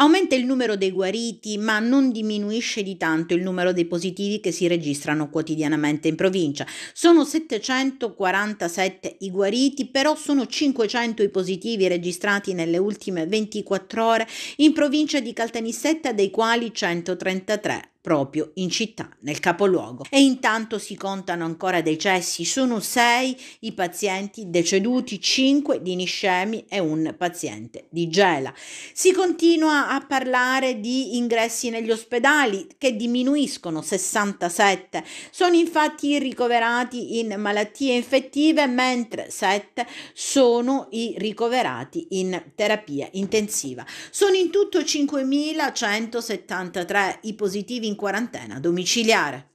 Aumenta il numero dei guariti, ma non diminuisce di tanto il numero dei positivi che si registrano quotidianamente in provincia. Sono 747 i guariti, però sono 500 i positivi registrati nelle ultime 24 ore in provincia di Caltanissetta, dei quali 133 proprio in città, nel capoluogo. E intanto si contano ancora decessi, sono sei i pazienti deceduti, cinque di niscemi e un paziente di gela. Si continua a parlare di ingressi negli ospedali che diminuiscono 67, sono infatti ricoverati in malattie infettive mentre 7 sono i ricoverati in terapia intensiva. Sono in tutto 5.173 i positivi in quarantena domiciliare.